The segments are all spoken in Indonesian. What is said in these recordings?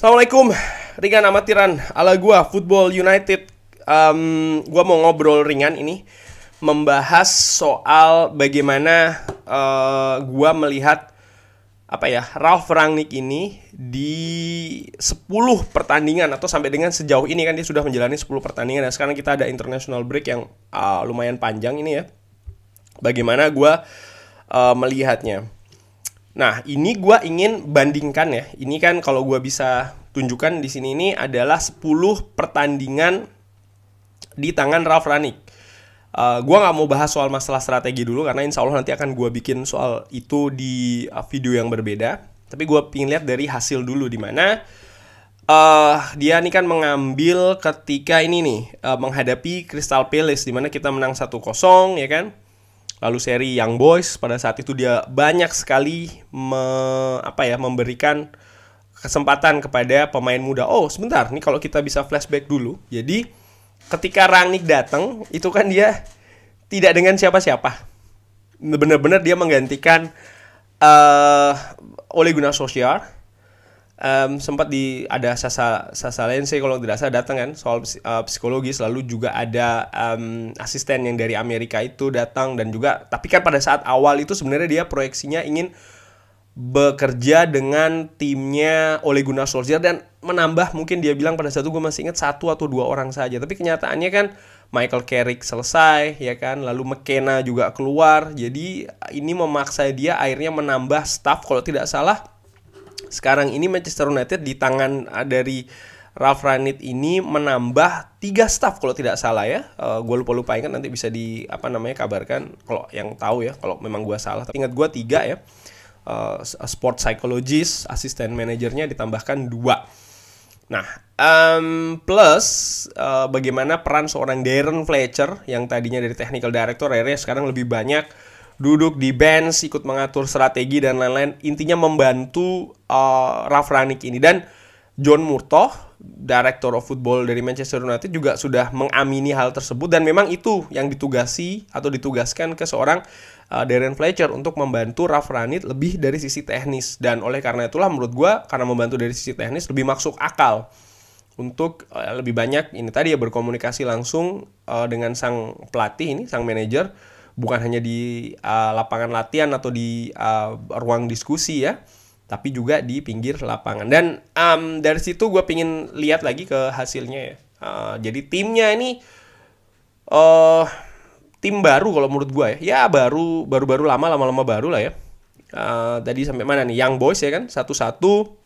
Assalamualaikum, ringan amatiran ala gua Football United. Um, gua mau ngobrol ringan ini membahas soal bagaimana uh, gua melihat apa ya Ralph Rangnick ini di 10 pertandingan atau sampai dengan sejauh ini kan dia sudah menjalani 10 pertandingan dan sekarang kita ada international break yang uh, lumayan panjang ini ya. Bagaimana gua uh, melihatnya? Nah, ini gue ingin bandingkan ya. Ini kan kalau gue bisa tunjukkan di sini ini adalah 10 pertandingan di tangan Ralf Ranik. Uh, eh, gue nggak mau bahas soal masalah strategi dulu karena insya Allah nanti akan gue bikin soal itu di eh, video yang berbeda. Tapi gue ingin lihat dari hasil dulu di mana uh, dia ini kan mengambil ketika ini nih uh, menghadapi Crystal Palace di mana kita menang 1-0 ya kan lalu seri Young Boys pada saat itu dia banyak sekali me, apa ya memberikan kesempatan kepada pemain muda. Oh, sebentar, nih kalau kita bisa flashback dulu. Jadi ketika Rangnick datang, itu kan dia tidak dengan siapa-siapa. Benar-benar dia menggantikan uh, Ole Gunnar Solskjaer um, sempat di ada sasa sasa lain sih kalau tidak salah datang kan soal uh, psikologi selalu juga ada um, asisten yang dari Amerika itu datang dan juga tapi kan pada saat awal itu sebenarnya dia proyeksinya ingin bekerja dengan timnya Ole Gunnar Solskjaer dan menambah mungkin dia bilang pada saat itu gue masih ingat satu atau dua orang saja tapi kenyataannya kan Michael Carrick selesai ya kan lalu McKenna juga keluar jadi ini memaksa dia akhirnya menambah staff kalau tidak salah sekarang ini Manchester United di tangan ah, dari Ralf Ranit ini menambah tiga staff kalau tidak salah ya. Uh, eh, gue lupa lupa ingat kan, nanti bisa di apa namanya kabarkan kalau yang tahu ya kalau memang gue salah. Tapi ingat gue tiga ya. Uh, sport psychologist, asisten manajernya ditambahkan dua. Nah, um, plus uh, bagaimana peran seorang Darren Fletcher yang tadinya dari technical director akhirnya sekarang lebih banyak duduk di bench, ikut mengatur strategi dan lain-lain. Intinya membantu uh, eh, Raf Ranik ini dan John Murtoh, Director of Football dari Manchester United juga sudah mengamini hal tersebut dan memang itu yang ditugasi atau ditugaskan ke seorang uh, Darren Fletcher untuk membantu Raf Ranik lebih dari sisi teknis dan oleh karena itulah menurut gue karena membantu dari sisi teknis lebih masuk akal untuk eh, lebih banyak ini tadi ya berkomunikasi langsung uh, dengan sang pelatih ini sang manajer bukan hanya di uh, lapangan latihan atau di uh, ruang diskusi ya tapi juga di pinggir lapangan dan um, dari situ gue pingin lihat lagi ke hasilnya ya uh, jadi timnya ini uh, tim baru kalau menurut gue ya ya baru baru baru lama lama lama baru lah ya uh, tadi sampai mana nih young boys ya kan satu satu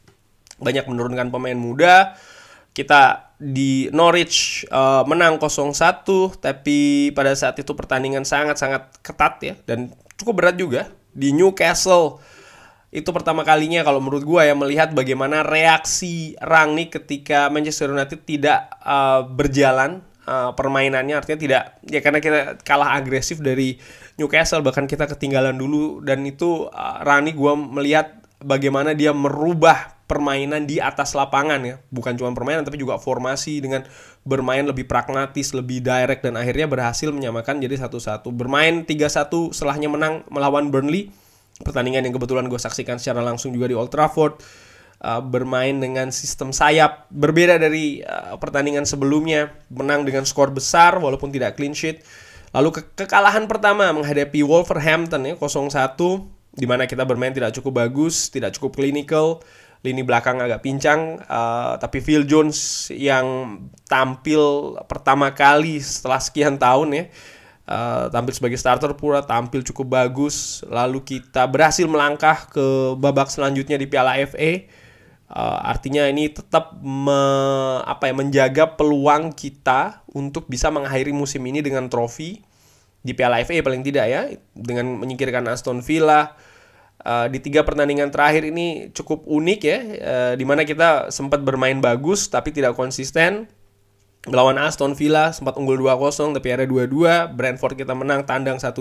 banyak menurunkan pemain muda kita di Norwich uh, menang 0-1 tapi pada saat itu pertandingan sangat-sangat ketat ya dan cukup berat juga di Newcastle itu pertama kalinya kalau menurut gue ya melihat bagaimana reaksi Rangnick ketika Manchester United tidak uh, berjalan uh, permainannya artinya tidak ya karena kita kalah agresif dari Newcastle bahkan kita ketinggalan dulu dan itu uh, Rangnick gue melihat bagaimana dia merubah permainan di atas lapangan ya bukan cuma permainan tapi juga formasi dengan bermain lebih pragmatis lebih direct dan akhirnya berhasil menyamakan jadi satu-satu bermain 3-1 setelahnya menang melawan Burnley pertandingan yang kebetulan gue saksikan secara langsung juga di Old Trafford uh, bermain dengan sistem sayap berbeda dari uh, pertandingan sebelumnya menang dengan skor besar walaupun tidak clean sheet lalu ke kekalahan pertama menghadapi Wolverhampton ya 0-1 dimana kita bermain tidak cukup bagus, tidak cukup clinical, lini belakang agak pincang uh, tapi Phil Jones yang tampil pertama kali setelah sekian tahun ya uh, tampil sebagai starter pura tampil cukup bagus lalu kita berhasil melangkah ke babak selanjutnya di Piala FA uh, eh, artinya ini tetap me, apa ya menjaga peluang kita untuk bisa mengakhiri musim ini dengan trofi di Piala FA paling tidak ya dengan menyingkirkan Aston Villa Eh, di tiga pertandingan terakhir ini cukup unik ya, uh, mana kita sempat bermain bagus tapi tidak konsisten. Melawan Aston Villa sempat unggul 2-0 tapi ada 2-2, Brentford kita menang tandang 1-3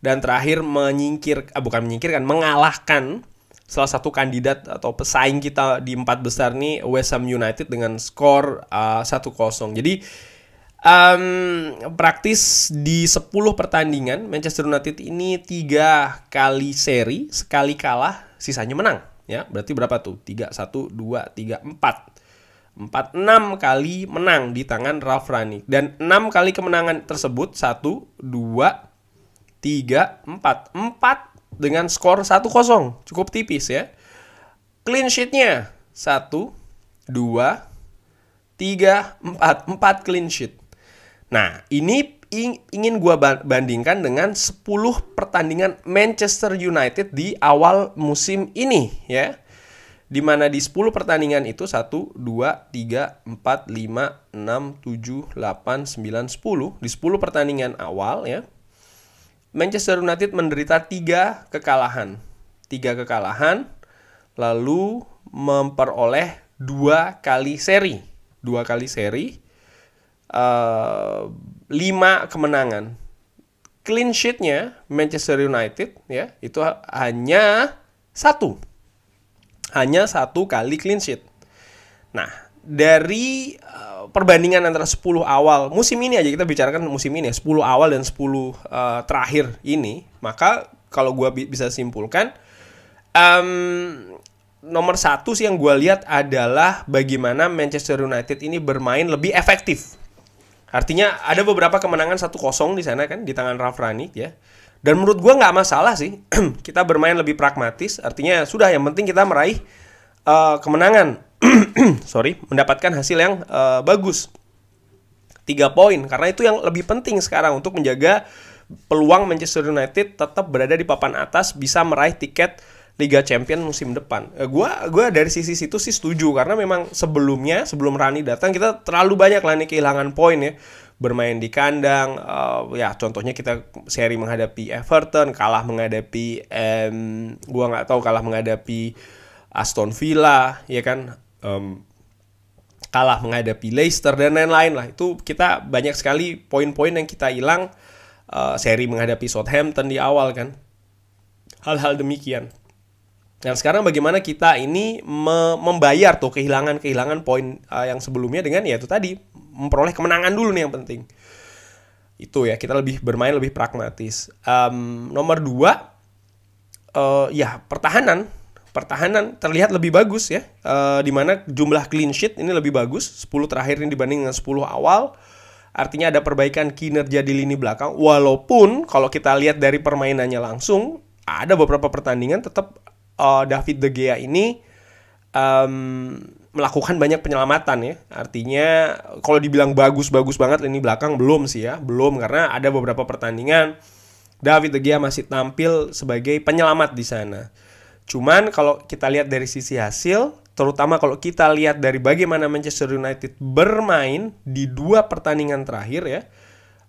dan terakhir menyingkir ah, bukan menyingkirkan mengalahkan salah satu kandidat atau pesaing kita di empat besar nih West Ham United dengan skor uh, eh, 1-0. Jadi Um, praktis di 10 pertandingan Manchester United ini tiga kali seri sekali kalah sisanya menang ya berarti berapa tuh tiga satu dua tiga empat empat enam kali menang di tangan Ralph Rani dan enam kali kemenangan tersebut satu dua tiga empat empat dengan skor satu kosong cukup tipis ya clean sheetnya satu dua tiga empat empat clean sheet Nah, ini ingin gue bandingkan dengan 10 pertandingan Manchester United di awal musim ini ya. Di mana di 10 pertandingan itu 1, 2, 3, 4, 5, 6, 7, 8, 9, 10. Di 10 pertandingan awal ya. Manchester United menderita 3 kekalahan. 3 kekalahan lalu memperoleh 2 kali seri. 2 kali seri uh, kemenangan. Clean sheet-nya Manchester United ya itu hanya satu, hanya satu kali clean sheet. Nah dari uh, perbandingan antara 10 awal musim ini aja kita bicarakan musim ini ya 10 awal dan 10 uh, eh, terakhir ini maka kalau gue bi bisa simpulkan um, nomor satu sih yang gue lihat adalah bagaimana Manchester United ini bermain lebih efektif Artinya ada beberapa kemenangan 1 kosong di sana kan di tangan Ralf Rangnick ya. Dan menurut gue nggak masalah sih. kita bermain lebih pragmatis. Artinya sudah yang penting kita meraih uh, kemenangan. Sorry, mendapatkan hasil yang uh, bagus. Tiga poin karena itu yang lebih penting sekarang untuk menjaga peluang Manchester United tetap berada di papan atas bisa meraih tiket Liga Champion musim depan. Eh, Gue gua dari sisi situ sih setuju karena memang sebelumnya sebelum Rani datang kita terlalu banyak lah nih kehilangan poin ya bermain di kandang uh, ya contohnya kita seri menghadapi Everton kalah menghadapi um, gua nggak tahu kalah menghadapi Aston Villa ya kan um, kalah menghadapi Leicester dan lain-lain lah itu kita banyak sekali poin-poin yang kita hilang uh, seri menghadapi Southampton di awal kan hal-hal demikian dan nah, sekarang bagaimana kita ini me membayar tuh kehilangan-kehilangan poin uh, yang sebelumnya dengan ya itu tadi memperoleh kemenangan dulu nih yang penting. Itu ya kita lebih bermain lebih pragmatis. Um, nomor dua, uh, ya pertahanan pertahanan terlihat lebih bagus ya. Uh, eh, dimana jumlah clean sheet ini lebih bagus. 10 terakhir ini dibanding dengan 10 awal. Artinya ada perbaikan kinerja di lini belakang. Walaupun kalau kita lihat dari permainannya langsung, ada beberapa pertandingan tetap uh, David De Gea ini um, melakukan banyak penyelamatan ya. Artinya kalau dibilang bagus-bagus banget ini belakang belum sih ya, belum karena ada beberapa pertandingan David De Gea masih tampil sebagai penyelamat di sana. Cuman kalau kita lihat dari sisi hasil, terutama kalau kita lihat dari bagaimana Manchester United bermain di dua pertandingan terakhir ya,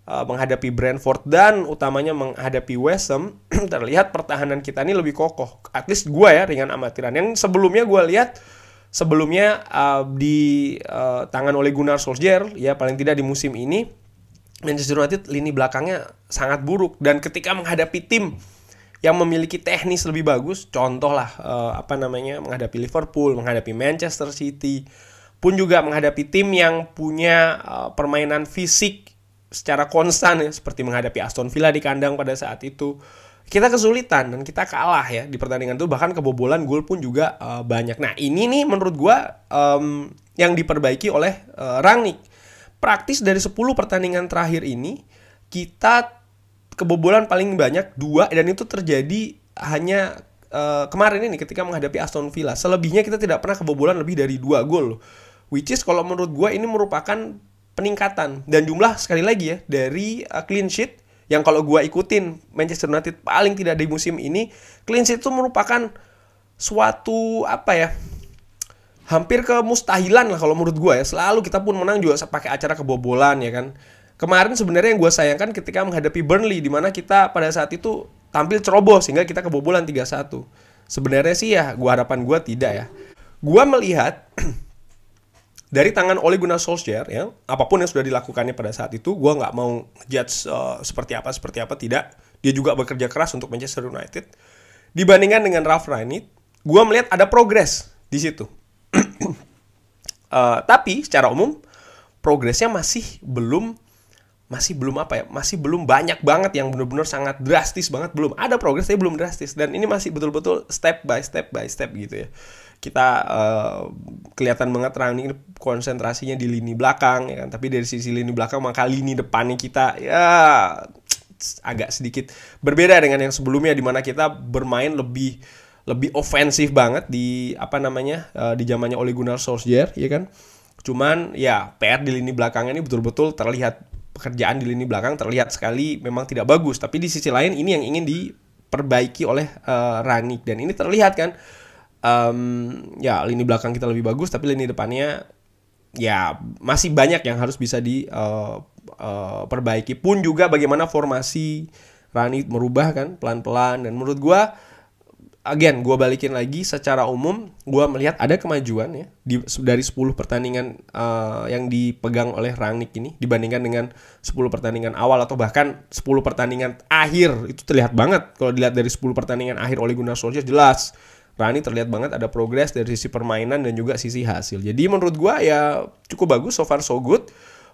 Eh, menghadapi Brentford dan utamanya menghadapi West Ham terlihat pertahanan kita ini lebih kokoh. At least gue ya ringan amatiran. Yang sebelumnya gue lihat sebelumnya uh, di uh, tangan oleh Gunnar Solskjaer ya paling tidak di musim ini Manchester United lini belakangnya sangat buruk dan ketika menghadapi tim yang memiliki teknis lebih bagus, contoh lah uh, apa namanya menghadapi Liverpool, menghadapi Manchester City, pun juga menghadapi tim yang punya uh, permainan fisik secara konstan ya seperti menghadapi Aston Villa di kandang pada saat itu kita kesulitan dan kita kalah ya di pertandingan itu bahkan kebobolan gol pun juga uh, banyak. Nah ini nih menurut gue um, yang diperbaiki oleh uh, Rangnick. Praktis dari 10 pertandingan terakhir ini kita kebobolan paling banyak dua dan itu terjadi hanya uh, kemarin ini ketika menghadapi Aston Villa. Selebihnya kita tidak pernah kebobolan lebih dari dua gol. Which is kalau menurut gue ini merupakan peningkatan dan jumlah sekali lagi ya dari uh, clean sheet yang kalau gue ikutin Manchester United paling tidak di musim ini clean sheet itu merupakan suatu apa ya hampir ke mustahilan lah kalau menurut gue ya selalu kita pun menang juga pakai acara kebobolan ya kan kemarin sebenarnya yang gue sayangkan ketika menghadapi Burnley di mana kita pada saat itu tampil ceroboh sehingga kita kebobolan 3-1 sebenarnya sih ya gue harapan gue tidak ya gue melihat dari tangan Ole Gunnar Solskjaer ya apapun yang sudah dilakukannya pada saat itu gue nggak mau judge uh, eh, seperti apa seperti apa tidak dia juga bekerja keras untuk Manchester United dibandingkan dengan Ralf Rangnick gue melihat ada progres di situ uh, tapi secara umum progresnya masih belum masih belum apa ya masih belum banyak banget yang benar-benar sangat drastis banget belum ada progres tapi belum drastis dan ini masih betul-betul step by step by step gitu ya kita uh, kelihatan banget Rani konsentrasinya di lini belakang ya kan tapi dari sisi lini belakang maka lini depannya kita ya agak sedikit berbeda dengan yang sebelumnya di mana kita bermain lebih lebih ofensif banget di apa namanya uh, di zamannya Ole Gunnar Solskjaer ya kan cuman ya PR di lini belakangnya ini betul-betul terlihat pekerjaan di lini belakang terlihat sekali memang tidak bagus tapi di sisi lain ini yang ingin diperbaiki oleh uh, eh, Ranik dan ini terlihat kan um, ya lini belakang kita lebih bagus tapi lini depannya ya masih banyak yang harus bisa di uh, uh, perbaiki pun juga bagaimana formasi Rani merubah kan pelan-pelan dan menurut gue again gue balikin lagi secara umum gue melihat ada kemajuan ya di, dari 10 pertandingan uh, yang dipegang oleh Rangnick ini dibandingkan dengan 10 pertandingan awal atau bahkan 10 pertandingan akhir itu terlihat banget kalau dilihat dari 10 pertandingan akhir oleh Gunnar Solskjaer jelas Rani terlihat banget ada progres dari sisi permainan dan juga sisi hasil. Jadi menurut gue ya cukup bagus, so far so good.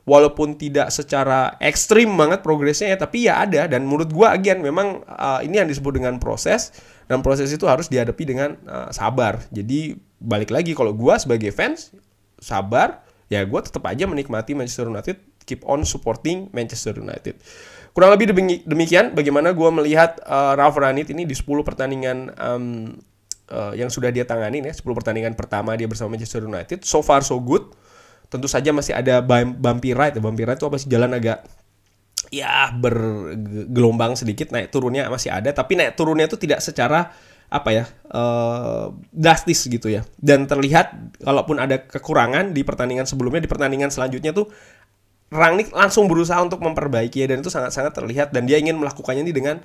Walaupun tidak secara ekstrim banget progresnya ya, tapi ya ada. Dan menurut gue again memang uh, ini yang disebut dengan proses. Dan proses itu harus dihadapi dengan uh, sabar. Jadi balik lagi kalau gue sebagai fans sabar, ya gue tetap aja menikmati Manchester United keep on supporting Manchester United. Kurang lebih demikian bagaimana gue melihat uh, Ralf Ranit ini di 10 pertandingan um, Eh, yang sudah dia tangani ya 10 pertandingan pertama dia bersama Manchester United so far so good tentu saja masih ada bumpy ride ya, bumpy ride itu apa sih jalan agak ya bergelombang sedikit naik turunnya masih ada tapi naik turunnya itu tidak secara apa ya uh, drastis gitu ya dan terlihat kalaupun ada kekurangan di pertandingan sebelumnya di pertandingan selanjutnya tuh Rangnick langsung berusaha untuk memperbaiki ya dan itu sangat-sangat terlihat dan dia ingin melakukannya ini dengan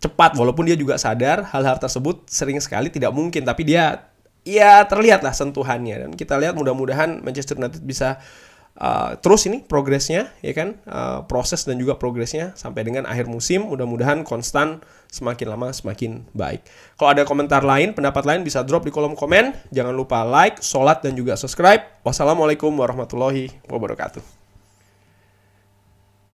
cepat walaupun dia juga sadar hal-hal tersebut sering sekali tidak mungkin tapi dia ya terlihatlah sentuhannya dan kita lihat mudah-mudahan Manchester United bisa uh, terus ini progresnya ya kan uh, proses dan juga progresnya sampai dengan akhir musim mudah-mudahan konstan semakin lama semakin baik kalau ada komentar lain pendapat lain bisa drop di kolom komen jangan lupa like sholat dan juga subscribe wassalamualaikum warahmatullahi wabarakatuh